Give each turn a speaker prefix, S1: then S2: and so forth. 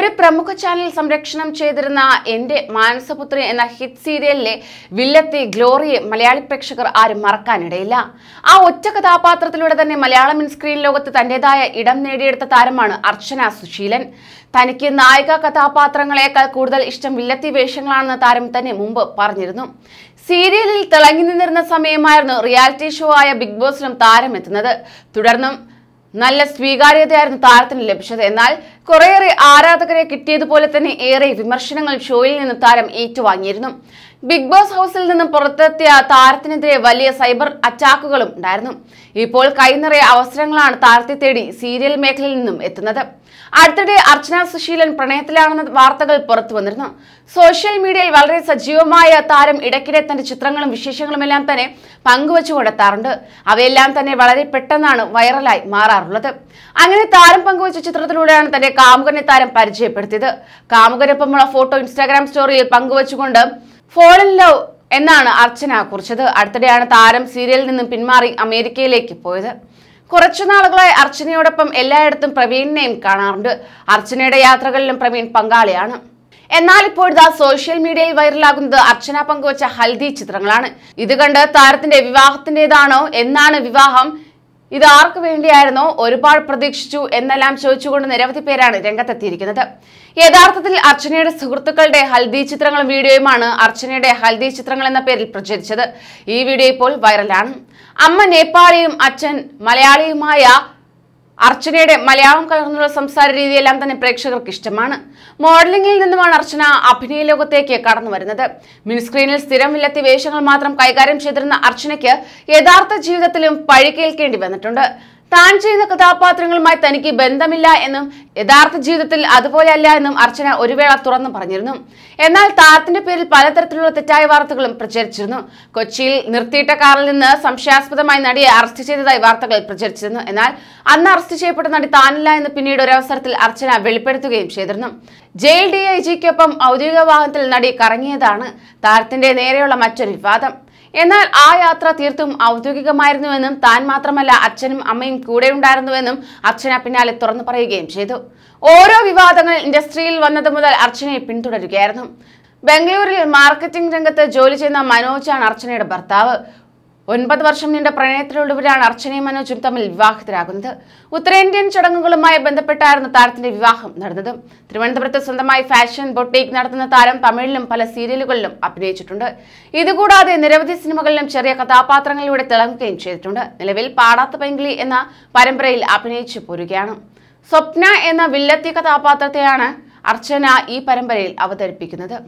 S1: ഒരു പ്രമുഖ ചാനൽ സംരക്ഷണം ചെയ്തിരുന്ന എൻ്റെ മാനസപുത്രി എന്ന ഹിറ്റ് സീരിയലിലെ വില്ലത്തെ ഗ്ലോറിയെ മലയാളി പ്രേക്ഷകർ ആരും മറക്കാനിടയില്ല ആ ഒറ്റ കഥാപാത്രത്തിലൂടെ തന്നെ മലയാളം സ്ക്രീൻ ലോകത്ത് തന്റേതായ ഇടം നേടിയെടുത്ത താരമാണ് അർച്ചന സുശീലൻ തനിക്ക് നായിക കഥാപാത്രങ്ങളെക്കാൾ കൂടുതൽ ഇഷ്ടം വില്ലത്തി വേഷങ്ങളാണെന്ന് താരം തന്നെ മുമ്പ് പറഞ്ഞിരുന്നു സീരിയലിൽ തിളങ്ങി നിന്നിരുന്ന സമയമായിരുന്നു റിയാലിറ്റി ഷോ ആയ ബിഗ് ബോസിലും താരം എത്തുന്നത് തുടർന്നും നല്ല സ്വീകാര്യതയായിരുന്നു താരത്തിന് ലഭിച്ചത് എന്നാൽ കുറേയേറെ ആരാധകരെ കിട്ടിയതുപോലെ തന്നെ ഏറെ വിമർശനങ്ങൾ ഷോയിൽ നിന്ന് താരം ഏറ്റുവാങ്ങിയിരുന്നു ബിഗ് ബോസ് ഹൗസിൽ നിന്നും പുറത്തെത്തിയ താരത്തിനെതിരെ വലിയ സൈബർ അറ്റാക്കുകളും ഉണ്ടായിരുന്നു ഇപ്പോൾ കൈനിറയ അവസരങ്ങളാണ് താരത്തെ തേടി സീരിയൽ മേഖലയിൽ നിന്നും എത്തുന്നത് അടുത്തിടെ അർച്ചന സുശീലൻ പ്രണയത്തിലാണെന്ന വാർത്തകൾ പുറത്തു വന്നിരുന്നു സോഷ്യൽ മീഡിയയിൽ വളരെ സജീവമായ താരം ഇടയ്ക്കിടെ തന്റെ ചിത്രങ്ങളും വിശേഷങ്ങളും എല്ലാം തന്നെ പങ്കുവച്ചു കൊടുത്താറുണ്ട് അവയെല്ലാം തന്നെ വളരെ പെട്ടെന്നാണ് വൈറലായി മാറാറുള്ളത് അങ്ങനെ താരം പങ്കുവച്ച ചിത്രത്തിലൂടെയാണ് തന്റെ കാമുകനെ താരം പരിചയപ്പെടുത്തിയത് കാമുകനൊപ്പമുള്ള ഫോട്ടോ ഇൻസ്റ്റാഗ്രാം സ്റ്റോറിയിൽ പങ്കുവച്ചുകൊണ്ട് ഫോൾ ഇൻ ലവ് എന്നാണ് അർച്ചന കുറിച്ചത് അടുത്തിടെയാണ് താരം സീരിയലിൽ നിന്നും പിന്മാറി അമേരിക്കയിലേക്ക് പോയത് കുറച്ചു നാളുകളായി അർച്ചനയോടൊപ്പം എല്ലായിടത്തും പ്രവീണിനെയും കാണാറുണ്ട് അർച്ചനയുടെ യാത്രകളിലും പ്രവീൺ പങ്കാളിയാണ് എന്നാൽ ഇപ്പോഴത്തെ സോഷ്യൽ മീഡിയയിൽ വൈറലാകുന്നത് അർച്ചന പങ്കുവച്ച ഹൽദി ചിത്രങ്ങളാണ് ഇത് കണ്ട് താരത്തിന്റെ വിവാഹത്തിന്റേതാണോ എന്നാണ് വിവാഹം ഇത് ആർക്ക് വേണ്ടിയായിരുന്നോ ഒരുപാട് പ്രതീക്ഷിച്ചു എന്നെല്ലാം ചോദിച്ചുകൊണ്ട് നിരവധി പേരാണ് രംഗത്തെത്തിയിരിക്കുന്നത് യഥാർത്ഥത്തിൽ അർച്ചനയുടെ സുഹൃത്തുക്കളുടെ ഹൽദി ചിത്രങ്ങളും വീഡിയോയുമാണ് അർച്ചനയുടെ ഹൽദി ചിത്രങ്ങൾ എന്ന പേരിൽ പ്രചരിച്ചത് ഈ വീഡിയോ ഇപ്പോൾ വൈറലാണ് അമ്മ നേപ്പാളിയും അച്ഛൻ മലയാളിയുമായ അർച്ചനയുടെ മലയാളം കലർന്നുള്ള സംസാര രീതിയെല്ലാം തന്നെ പ്രേക്ഷകർക്ക് ഇഷ്ടമാണ് മോഡലിംഗിൽ നിന്നുമാണ് അർച്ചന അഭിനയ ലോകത്തേക്ക് കടന്നു വരുന്നത് മിനിസ്ക്രീനിൽ സ്ഥിരം വില്ലെത്തി വേഷങ്ങൾ മാത്രം കൈകാര്യം ചെയ്തിരുന്ന അർച്ചനയ്ക്ക് യഥാർത്ഥ ജീവിതത്തിലും പഴി കേൾക്കേണ്ടി വന്നിട്ടുണ്ട് താൻ ചെയ്ത കഥാപാത്രങ്ങളുമായി തനിക്ക് ബന്ധമില്ല എന്നും യഥാർത്ഥ ജീവിതത്തിൽ അതുപോലെയല്ല എന്നും അർച്ചന ഒരു വേള തുറന്നു പറഞ്ഞിരുന്നു എന്നാൽ താരത്തിന്റെ പേരിൽ പലതരത്തിലുള്ള തെറ്റായ വാർത്തകളും പ്രചരിച്ചിരുന്നു കൊച്ചിയിൽ നിർത്തിയിട്ട കാറിൽ നിന്ന് സംശയാസ്പദമായി നടിയെ അറസ്റ്റ് ചെയ്തതായി വാർത്തകൾ പ്രചരിച്ചിരുന്നു എന്നാൽ അന്ന് അറസ്റ്റ് ചെയ്യപ്പെട്ട നടി താനില്ല എന്ന് പിന്നീട് ഒരവസരത്തിൽ അർച്ചന വെളിപ്പെടുത്തുകയും ചെയ്തിരുന്നു ജയിൽ ഡി ഐ ജിക്കൊപ്പം ഔദ്യോഗിക വാഹനത്തിൽ നടി കറങ്ങിയതാണ് താരത്തിന്റെ നേരെയുള്ള മറ്റൊരു വിവാദം എന്നാൽ ആ യാത്ര തീർത്തും ഔദ്യോഗികമായിരുന്നുവെന്നും താൻ മാത്രമല്ല അച്ഛനും അമ്മയും കൂടെ ഉണ്ടായിരുന്നുവെന്നും അർച്ചന പിന്നാലെ തുറന്നു പറയുകയും ചെയ്തു ഓരോ വിവാദങ്ങൾ ഇൻഡസ്ട്രിയിൽ വന്നത് മുതൽ അർച്ചനയെ പിന്തുടരുകയായിരുന്നു ബംഗളൂരിൽ മാർക്കറ്റിംഗ് രംഗത്ത് ജോലി ചെയ്യുന്ന മനോജാണ് അർച്ചനയുടെ ഭർത്താവ് ഒൻപത് വർഷം നീണ്ട പ്രണയത്തിലുള്ളവരാണ് അർച്ചനയും മനോജും തമ്മിൽ വിവാഹിതരാകുന്നത് ഉത്തരേന്ത്യൻ ചടങ്ങുകളുമായി ബന്ധപ്പെട്ടായിരുന്നു താരത്തിന്റെ വിവാഹം നടന്നത് തിരുവനന്തപുരത്ത് സ്വന്തമായി ഫാഷൻ ബൊട്ടീക് നടത്തുന്ന താരം തമിഴിലും പല സീരിയലുകളിലും അഭിനയിച്ചിട്ടുണ്ട് ഇതുകൂടാതെ നിരവധി സിനിമകളിലും ചെറിയ കഥാപാത്രങ്ങളിലൂടെ തിളങ്ങുകയും ചെയ്തിട്ടുണ്ട് നിലവിൽ പാടാത്ത പെങ്കിളി എന്ന പരമ്പരയിൽ അഭിനയിച്ചു പോരുകയാണ് സ്വപ്ന എന്ന വില്ലത്തി കഥാപാത്രത്തെയാണ് അർച്ചന ഈ പരമ്പരയിൽ അവതരിപ്പിക്കുന്നത്